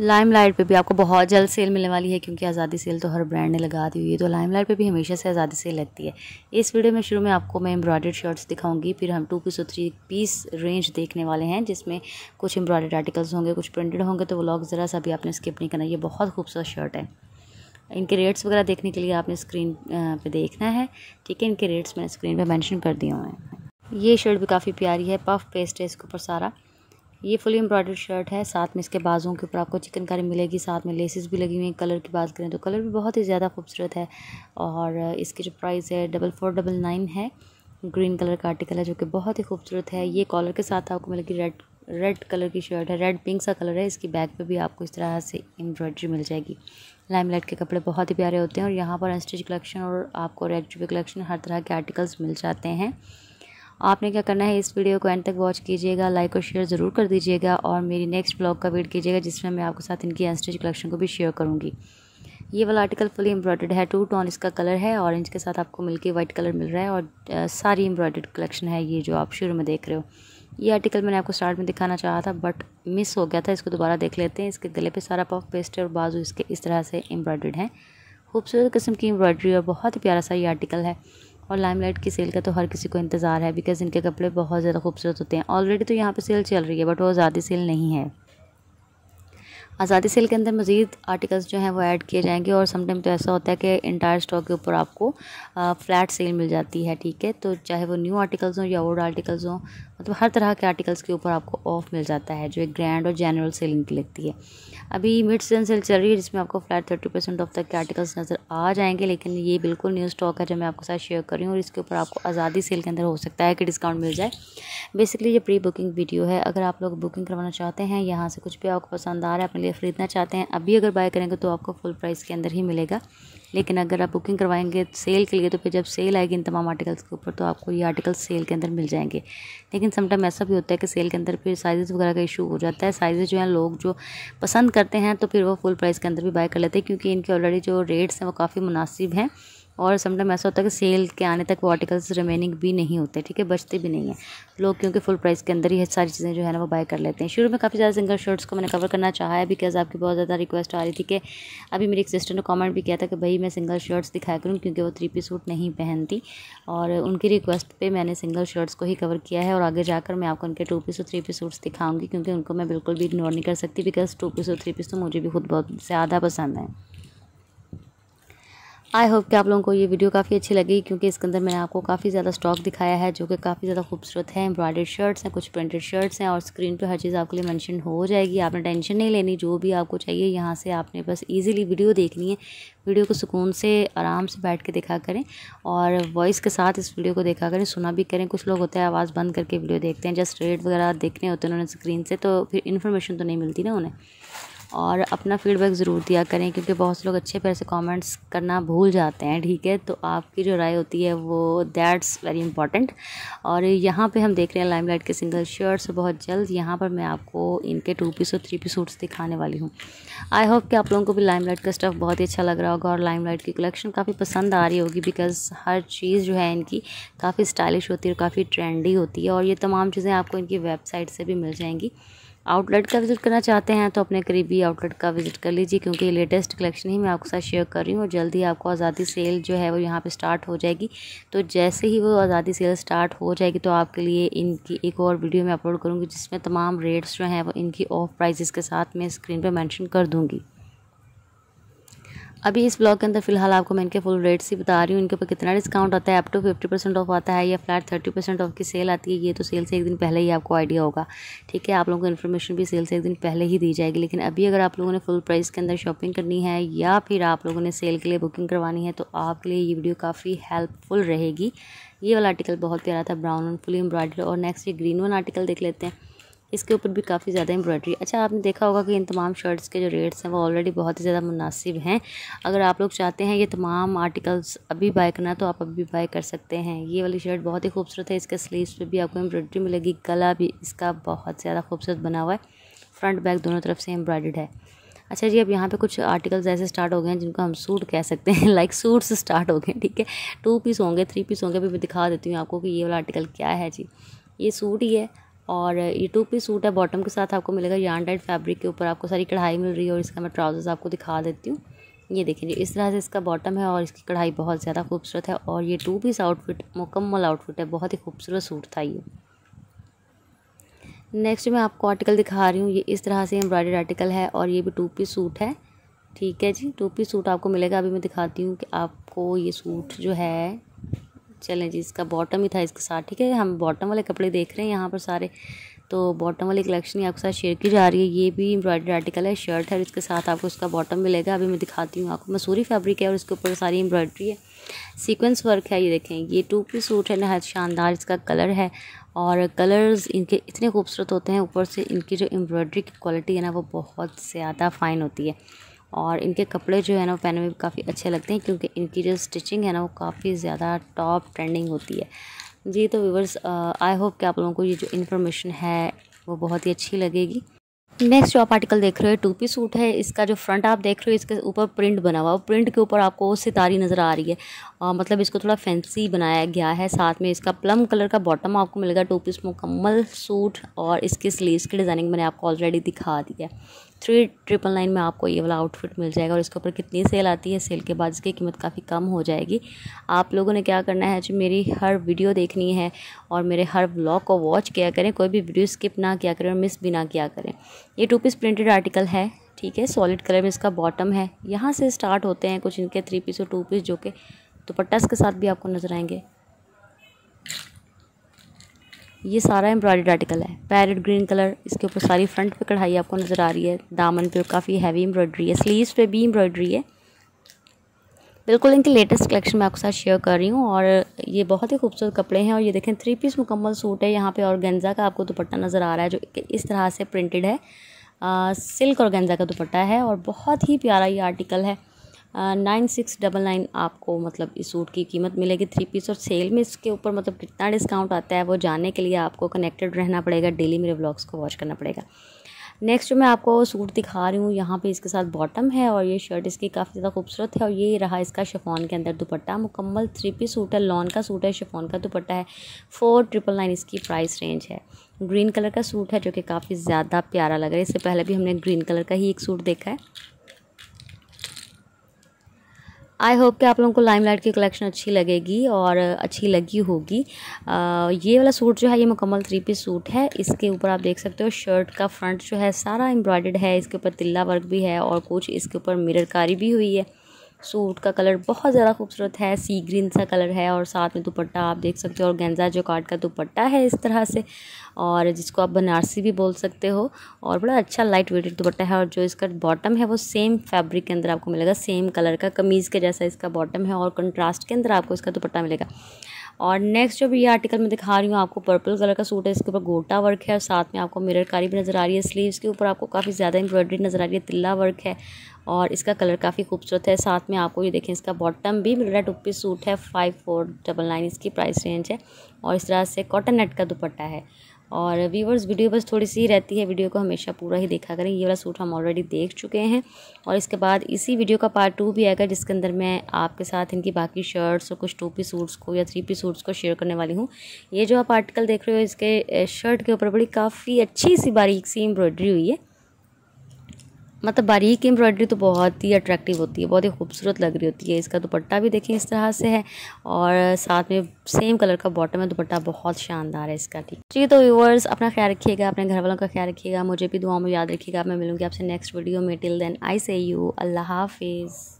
limelight पे भी आपको बहुत जल्द सेल मिलने वाली है क्योंकि आज़ादी सेल तो हर ब्रांड ने लगा दी हुई है तो लाइमलाइट पे भी हमेशा से आज़ादी सेल लगती है इस वीडियो में शुरू में आपको मैं एम्ब्रॉयडर्ड शर्ट्स दिखाऊंगी फिर हम टू पीस और थ्री पीस रेंज देखने वाले हैं जिसमें कुछ एम्ब्रॉयडर्ड आर्टिकल्स होंगे कुछ प्रिंटेड होंगे तो व्लॉग ज़रा सा भी आपने स्किप नहीं करना ये बहुत खूबसूरत शर्ट है इनके रेट्स वगैरह देखने के लिए आपने स्क्रीन पर देखना है ठीक है इनके रेट्स मैंने स्क्रीन पर मैंशन कर दिए हुए हैं ये शर्ट भी काफ़ी प्यारी है पफ पेस्ट है इसके ऊपर सारा ये फुली एम्ब्रॉयडर्ड शर्ट है साथ में इसके बाजों के ऊपर आपको चिकनकारी मिलेगी साथ में लेसेस भी लगी हुई हैं कलर की बात करें तो कलर भी बहुत ही ज़्यादा खूबसूरत है और इसकी जो प्राइस है डबल फोर डबल नाइन है ग्रीन कलर का आर्टिकल है जो कि बहुत ही खूबसूरत है ये कॉलर के साथ आपको मिलेगी रेड रेड कलर की शर्ट है रेड पिंक सा कलर है इसकी बैक पर भी आपको इस तरह से एम्ब्रॉयडरी मिल जाएगी लाइमलाइट के कपड़े बहुत ही प्यारे होते हैं और यहाँ पर अनस्टिच कलेक्शन और आपको रेड कलेक्शन हर तरह के आर्टिकल्स मिल जाते हैं आपने क्या करना है इस वीडियो को एंड तक वॉच कीजिएगा लाइक और शेयर ज़रूर कर दीजिएगा और मेरी नेक्स्ट ब्लॉग का वेट कीजिएगा जिसमें मैं आपके साथ इनकी एनस्टेज कलेक्शन को भी शेयर करूँगी ये वाला आर्टिकल फुली एम्ब्रॉयड है टू टॉन इसका कलर है ऑरेंज के साथ आपको मिलके वाइट कलर मिल रहा है और आ, सारी एम्ब्रॉयड कलेक्शन है ये जो आप शुरू में देख रहे हो ये आर्टिकल मैंने आपको स्टार्ट में दिखाना चाहा था बट मिस हो गया था इसको दोबारा देख लेते हैं इसके गले पे सारा पफ पेस्ट है और बाजू इसके इस तरह से एम्ब्रॉयड हैं खूबसूरत किस्म की एम्ब्रॉयडरी और बहुत ही प्यारा सा ये आर्टिकल है और लाइमलाइट की सेल का तो हर किसी को इंतज़ार है बिकॉज़ इनके कपड़े बहुत ज़्यादा खूबसूरत होते हैं ऑलरेडी तो यहाँ पर सेल चल रही है बट वो आज़ादी सेल नहीं है आज़ादी सेल के अंदर मज़ीद आर्टिकल्स जो हैं वो ऐड किए जाएंगे और समटाइम तो ऐसा होता है कि इंटायर स्टॉक के ऊपर आपको फ़्लैट सेल मिल जाती है ठीक है तो चाहे वो न्यू आर्टिकल्स हों या ओल्ड आर्टिकल्स हों मतलब हर तरह के आर्टिकल्स के ऊपर आपको ऑफ मिल जाता है जो एक ग्रैंड और जनरल सेलिंग की लगती है अभी मिड सीजन सेल चल रही है जिसमें आपको फ्लैट थर्टी परसेंट ऑफ तक के आर्टिकल्स नज़र आ जाएंगे लेकिन ये बिल्कुल न्यू स्टॉक है जो मैं आपके साथ शेयर कर रही हूँ और इसके ऊपर आपको आज़ादी सेल के अंदर हो सकता है कि डिस्काउंट मिल जाए बेसिकली ये प्री बुकिंग वीडियो है अगर आप लोग बुकिंग करवाना चाहते हैं यहाँ से कुछ भी आपको पसंद आ रहा है अपने लिए ख़रीदना चाहते हैं अभी अगर बाय करेंगे तो आपको फुल प्राइस के अंदर ही मिलेगा लेकिन अगर आप बुकिंग करवाएंगे सेल के लिए तो फिर जब सेल आएगी इन तमाम आर्टिकल्स के ऊपर तो आपको ये आर्टिकल सेल के अंदर मिल जाएंगे लेकिन समटाइम ऐसा भी होता है कि सेल के अंदर फिर साइज़ वगैरह का इशू हो जाता है साइज़ जो हैं लोग जो पसंद करते हैं तो फिर वो फुल प्राइस के अंदर भी बाय कर लेते हैं क्योंकि इनके ऑलरेडी जो रेट्स हैं वो काफ़ी मुनासिब हैं और समटाइम ऐसा होता है कि सेल के आने तक वो आर्टिकल्स रिमेनिंग भी नहीं होते ठीक है बचते भी नहीं है लोग क्योंकि फुल प्राइस के अंदर ही सारी चीज़ें जो है ना वो बाय कर लेते हैं शुरू में काफ़ी ज़्यादा सिंगल शर्ट्स को मैंने कवर करना चाहा है बिकॉज आपकी बहुत ज़्यादा रिक्वेस्ट आ रही थी कि अभी मेरी एक सिस्टर ने कॉमेंट भी किया था कि भाई मैं सिंगल शर्ट्स दिखाया करूँ क्योंकि वो थ्री पी सूट नहीं पहनती और उनकी रिक्वेस्ट पर मैंने सिंगल शर्ट्स को ही कवर किया है और आगे जाकर मैं आपको उनके टू पीस और थ्री पी सूट्स दिखाऊँगी क्योंकि उनको मैं बिल्कुल भी इग्नोर नहीं कर सकती बिकॉज टू पीस और थ्री पीस तो मुझे भी खुद बहुत ज़्यादा पसंद है आई होप कि आप लोगों को ये वीडियो काफ़ी अच्छी लगी क्योंकि इसके अंदर मैंने आपको काफ़ी ज़्यादा स्टॉक दिखाया है जो कि काफ़ी ज़्यादा खूबसूरत है एम्ब्रॉयडर्ड शर्ट्स हैं कुछ प्रिंटेड शर्ट्स हैं और स्क्रीन पे हर चीज़ आपके लिए मेंशन हो जाएगी आपने टेंशन नहीं लेनी जो भी आपको चाहिए यहाँ से आपने बस ईजिली वीडियो देखनी है वीडियो को सुकून से आराम से बैठ के देखा करें और वॉइस के साथ इस वीडियो को देखा करें सुना भी करें कुछ लोग होते हैं आवाज़ बंद करके वीडियो देखते हैं जस्ट रेट वगैरह देखने होते हैं उन्होंने स्क्रीन से तो फिर इन्फॉर्मेशन तो नहीं मिलती ना उन्हें और अपना फ़ीडबैक ज़रूर दिया करें क्योंकि बहुत से लोग अच्छे प्यार से कमेंट्स करना भूल जाते हैं ठीक है तो आपकी जो राय होती है वो दैट्स वेरी इंपॉर्टेंट और यहाँ पे हम देख रहे हैं लाइम के सिंगल शर्ट्स बहुत जल्द यहाँ पर मैं आपको इनके टू पीस और थ्री पीस सूट्स दिखाने वाली हूँ आई होप कि आप लोगों को भी लाइम का स्टफ़ बहुत ही अच्छा लग रहा होगा और लाइम की कलेक्शन काफ़ी पसंद आ रही होगी बिकॉज़ हर चीज़ जो है इनकी काफ़ी स्टाइलिश होती है और काफ़ी ट्रेंडी होती है और ये तमाम चीज़ें आपको इनकी वेबसाइट से भी मिल जाएंगी आउटलेट का विज़िट करना चाहते हैं तो अपने करीबी आउटलेट का विज़िट कर लीजिए क्योंकि ये लेटेस्ट कलेक्शन ही मैं आपके साथ शेयर कर रही हूँ और जल्दी आपको आज़ादी सेल जो है वो यहाँ पे स्टार्ट हो जाएगी तो जैसे ही वो आज़ादी सेल स्टार्ट हो जाएगी तो आपके लिए इनकी एक और वीडियो मैं अपलोड करूँगी जिसमें तमाम रेट्स जो हैं वो इनकी ऑफ प्राइजेस के साथ मैं स्क्रीन पर मैंशन कर दूँगी अभी इस ब्लॉग के अंदर फिलहाल आपको मैं इनके फुल रेट्स ही बता रही हूँ इनके ऊपर कितना डिस्काउंट आता है up to fifty percent off आता है या फ्लैट थर्टी परसेंट ऑफ की सेल आती है ये तो सेल से एक दिन पहले ही आपको आइडिया होगा ठीक है आप लोगों को इन्फॉर्मेशन भी सेल से एक दिन पहले ही दी जाएगी लेकिन अभी अगर आप लोगों ने फुल प्राइस के अंदर शॉपिंग करनी है या फिर आप लोगों ने सेल के लिए बुकिंग करवानी है तो आपके लिए ये वीडियो काफ़ी हेल्पफुल रहेगी ये वाला आर्टिकल बहुत प्यारा था ब्राउन एंड फुली एम्ब्रॉयडरी और नेक्स्ट ये ग्रीन वन आर्टिकल देख लेते हैं इसके ऊपर भी काफ़ी ज़्यादा एम्ब्रॉयडरी अच्छा आपने देखा होगा कि इन तमाम शर्ट्स के जो रेट्स हैं वो ऑलरेडी बहुत ही ज़्यादा मुनासिब हैं अगर आप लोग चाहते हैं ये तमाम आर्टिकल्स अभी बाय करना तो आप अभी बाय कर सकते हैं ये वाली शर्ट बहुत ही खूबसूरत है इसके स्लीव्स पे भी आपको एम्ब्रॉयडरी मिलेगी गला भी इसका बहुत ज़्यादा खूबसूरत बना हुआ है फ्रंट बैक दोनों तरफ से एम्ब्रॉयड है अच्छा जी अब यहाँ पे कुछ आर्टिकल्स ऐसे स्टार्ट हो गए हैं जिनको हम सूट कह सकते हैं लाइक सूट्स स्टार्ट हो गए ठीक है टू पीस होंगे थ्री पीस होंगे अभी मैं दिखा देती हूँ आपको कि ये वाला आर्टिकल क्या है जी ये सूट ही है और ये टू पीस सूट है बॉटम के साथ आपको मिलेगा यान टाइट फैब्रिक के ऊपर आपको सारी कढ़ाई मिल रही है और इसका मैं ट्राउज़र्स आपको दिखा देती हूँ ये देखिए इस तरह से इसका बॉटम है और इसकी कढ़ाई बहुत ज़्यादा खूबसूरत है और ये टू पीस आउटफिट मुकम्मल आउटफिट है बहुत ही खूबसूरत सूट था ये नेक्स्ट मैं आपको आर्टिकल दिखा रही हूँ ये इस तरह से एम्ब्रॉयडरी आर्टिकल है और ये भी टू पीस सूट है ठीक है जी टू पीस सूट आपको मिलेगा अभी मैं दिखाती हूँ कि आपको ये सूट जो है चलें जी इसका बॉटम ही था इसके साथ ठीक है हम बॉटम वाले कपड़े देख रहे हैं यहाँ पर सारे तो बॉटम वाली कलेक्शन आपके साथ शेयर की जा रही है ये भी एम्ब्रॉयडरी आर्टिकल है शर्ट है इसके साथ आपको उसका बॉटम मिलेगा अभी मैं दिखाती हूँ आपको मसूरी फैब्रिक है और इसके ऊपर सारी एम्ब्रॉयडरी है सीक्वेंस वर्क है ये देखें ये टू पी सूट है नहायत शानदार इसका कलर है और कलर्स इनके इतने खूबसूरत होते हैं ऊपर से इनकी जो एम्ब्रॉयडरी की क्वालिटी है ना वो बहुत ज़्यादा फ़ाइन होती है और इनके कपड़े जो है ना वो पहने में काफ़ी अच्छे लगते हैं क्योंकि इनकी जो स्टिचिंग है ना वो काफ़ी ज़्यादा टॉप ट्रेंडिंग होती है जी तो व्यूवर्स आई होप कि आप लोगों को ये जो इन्फॉर्मेशन है वो बहुत ही अच्छी लगेगी नेक्स्ट जो आप आर्टिकल देख रहे हो टू पी सूट है इसका जो फ्रंट आप देख रहे हो इसके ऊपर प्रिंट बना हुआ प्रिंट के ऊपर आपको सितारी नज़र आ रही है आ, मतलब इसको थोड़ा फैंसी बनाया गया है साथ में इसका प्लम कलर का बॉटम आपको मिलेगा टू पीस मुकम्मल सूट और इसके स्लीव्स की डिज़ाइनिंग मैंने आपको ऑलरेडी दिखा दिया है थ्री ट्रिपल नाइन में आपको ये वाला आउटफिट मिल जाएगा और इसके ऊपर कितनी सेल आती है सेल के बाद इसकी कीमत काफ़ी कम हो जाएगी आप लोगों ने क्या करना है जो मेरी हर वीडियो देखनी है और मेरे हर ब्लॉग को वॉच किया करें कोई भी वीडियो स्किप ना किया करें और मिस भी ना किया करें ये टू पीस प्रिंटेड आर्टिकल है ठीक है सॉलिड कलर में इसका बॉटम है यहाँ से स्टार्ट होते हैं कुछ इनके थ्री पीस और टू पीस जो कि दुपट्टा तो इसके साथ भी आपको नज़र आएंगे ये सारा एम्ब्रॉयड आर्टिकल है पैरेट ग्रीन कलर इसके ऊपर सारी फ्रंट पे कढ़ाई आपको नज़र आ रही है दामन पे काफ़ी हैवी एम्ब्रॉयडरी है स्लीव्स पे भी एम्ब्रॉयडरी है बिल्कुल इनके लेटेस्ट कलेक्शन मैं आपके साथ शेयर कर रही हूँ और ये बहुत ही खूबसूरत कपड़े हैं और ये देखें थ्री पीस मुकम्मल सूट है यहाँ पर और गेंजा का आपको दुपट्टा नज़र आ रहा है जो इस तरह से प्रिंटेड है आ, सिल्क और गेंजा का दुपट्टा है और बहुत ही प्यारा ये आर्टिकल है नाइन सिक्स डबल नाइन आपको मतलब इस सूट की कीमत मिलेगी थ्री पीस और सेल में इसके ऊपर मतलब कितना डिस्काउंट आता है वो जानने के लिए आपको कनेक्टेड रहना पड़ेगा डेली मेरे ब्लॉग्स को वॉच करना पड़ेगा नेक्स्ट जो मैं आपको सूट दिखा रही हूँ यहाँ पे इसके साथ बॉटम है और ये शर्ट इसकी काफ़ी ज़्यादा खूबसूरत है और ये रहा इसका शेफोन के अंदर दुपट्टा मुकम्मल थ्री पी सूट है लॉन का सूट है शेफोन का दुपट्टा है फोर ट्रिपल नाइन इसकी प्राइस रेंज है ग्रीन कलर का सूट है जो कि काफ़ी ज़्यादा प्यारा लग रहा है इससे पहले भी हमने ग्रीन कलर का ही एक सूट देखा है आई होप कि आप लोगों को लाइमलाइट की कलेक्शन अच्छी लगेगी और अच्छी लगी होगी ये वाला सूट जो है ये मुकम्मल थ्री पीस सूट है इसके ऊपर आप देख सकते हो शर्ट का फ्रंट जो है सारा एम्ब्रॉयडर्ड है इसके ऊपर तिल्ला वर्क भी है और कुछ इसके ऊपर मिररकारी भी हुई है सूट का कलर बहुत ज़्यादा खूबसूरत है सी ग्रीन सा कलर है और साथ में दुपट्टा आप देख सकते हो और गेंजा जो काट का दुपट्टा है इस तरह से और जिसको आप बनारसी भी बोल सकते हो और बड़ा अच्छा लाइट वेटेड दुपट्टा है और जो इसका बॉटम है वो सेम फैब्रिक के अंदर आपको मिलेगा सेम कलर का कमीज़ के जैसा इसका बॉटम है और कंट्रास्ट के अंदर आपको इसका दुपट्टा मिलेगा और नेक्स्ट जो भी ये आर्टिकल मैं दिखा रही हूँ आपको पर्पल कलर का सूट है इसके ऊपर गोटा वर्क है और साथ में आपको मिररकारी भी नज़र आ रही है स्लीव्स के ऊपर आपको काफ़ी ज़्यादा एम्ब्रॉयडरी नज़र आ रही है तिल्ला वर्क है और इसका कलर काफ़ी खूबसूरत है साथ में आपको ये देखें इसका बॉटम भी है टुप्पी सूट है फाइव फोर डबल नाइन इसकी प्राइस रेंज है और इस तरह से कॉटन नेट का दुपट्टा है और व्यूवर्स वीडियो बस थोड़ी सी रहती है वीडियो को हमेशा पूरा ही देखा करें ये वाला सूट हम ऑलरेडी देख चुके हैं और इसके बाद इसी वीडियो का पार्ट टू भी आएगा जिसके अंदर मैं आपके साथ इनकी बाकी शर्ट्स और कुछ टू पी सूट्स को या थ्री पी सूट्स को शेयर करने वाली हूँ ये जो आप आर्टिकल देख रहे हो इसके शर्ट के ऊपर बड़ी काफ़ी अच्छी सी बारीक सी एम्ब्रॉयडरी हुई है मतलब बारीक एम्ब्रॉयडरी तो बहुत ही अट्रैक्टिव होती है बहुत ही खूबसूरत लग रही होती है इसका दुपट्टा भी देखें इस तरह से है और साथ में सेम कलर का बॉटम है दुपट्टा बहुत शानदार है इसका ठीक ठीक है तो व्यूवर्स अपना ख्याल रखिएगा अपने घर वालों का ख्याल रखिएगा मुझे भी दुआ में याद रखिएगा मैं मिलूंगी आपसे नेक्स्ट वीडियो में till then I say you अल्लाह हाफिज़